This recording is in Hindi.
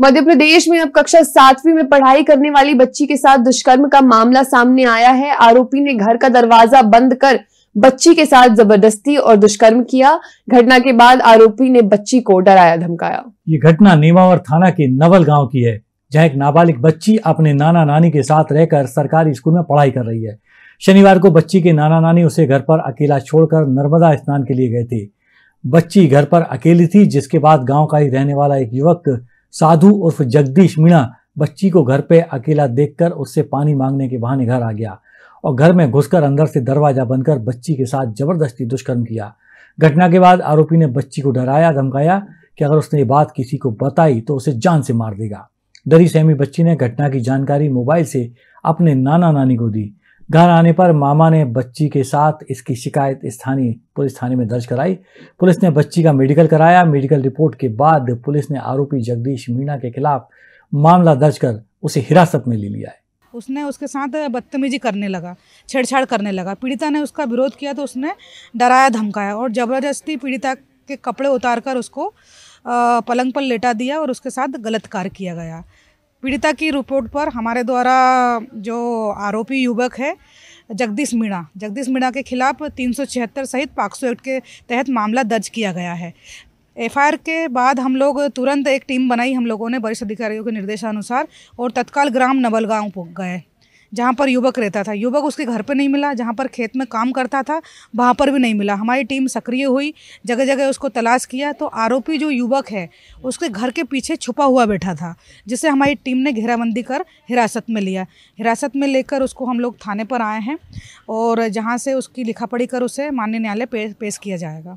मध्य प्रदेश में अब कक्षा सातवीं में पढ़ाई करने वाली बच्ची के साथ दुष्कर्म का मामला सामने आया है आरोपी ने घर का दरवाजा बंद कर बच्ची के साथ जबरदस्ती और दुष्कर्म किया घटना के बाद आरोपी ने बच्ची को डराया धमकाया ये घटना नेमावर थाना के नवल गांव की है जहां एक नाबालिग बच्ची अपने नाना नानी के साथ रहकर सरकारी स्कूल में पढ़ाई कर रही है शनिवार को बच्ची के नाना नानी उसे घर पर अकेला छोड़कर नर्मदा स्नान के लिए गए थे बच्ची घर पर अकेली थी जिसके बाद गांव का ही रहने वाला एक युवक साधु उर्फ जगदीश मीणा बच्ची को घर पे अकेला देखकर उससे पानी मांगने के बहाने घर आ गया और घर में घुसकर अंदर से दरवाजा बंद कर बच्ची के साथ जबरदस्ती दुष्कर्म किया घटना के बाद आरोपी ने बच्ची को डराया धमकाया कि अगर उसने ये बात किसी को बताई तो उसे जान से मार देगा डरी सहमी बच्ची ने घटना की जानकारी मोबाइल से अपने नाना नानी को दी घर आने पर मामा ने बच्ची के साथ इसकी शिकायत स्थानीय पुलिस थाने में दर्ज कराई पुलिस ने बच्ची का मेडिकल कराया मेडिकल रिपोर्ट के बाद पुलिस ने आरोपी जगदीश मीणा के खिलाफ मामला दर्ज कर उसे हिरासत में ले लिया है उसने उसके साथ बदतमीजी करने लगा छेड़छाड़ करने लगा पीड़िता ने उसका विरोध किया तो उसने डराया धमकाया और ज़बरदस्ती पीड़िता के कपड़े उतार कर उसको पलंग पर लेटा दिया और उसके साथ गलत कार्य किया गया पीड़िता की रिपोर्ट पर हमारे द्वारा जो आरोपी युवक है जगदीश मीणा जगदीश मीणा के खिलाफ तीन सहित पाक्सो एक्ट के तहत मामला दर्ज किया गया है एफआईआर के बाद हम लोग तुरंत एक टीम बनाई हम लोगों ने वरिष्ठ अधिकारियों के निर्देशानुसार और तत्काल ग्राम नबलगांव गए जहाँ पर युवक रहता था युवक उसके घर पर नहीं मिला जहाँ पर खेत में काम करता था वहाँ पर भी नहीं मिला हमारी टीम सक्रिय हुई जगह जगह उसको तलाश किया तो आरोपी जो युवक है उसके घर के पीछे छुपा हुआ बैठा था जिसे हमारी टीम ने घेराबंदी कर हिरासत में लिया हिरासत में लेकर उसको हम लोग थाने पर आए हैं और जहाँ से उसकी लिखा पढ़ी कर उसे मान्य न्यायालय पेश किया जाएगा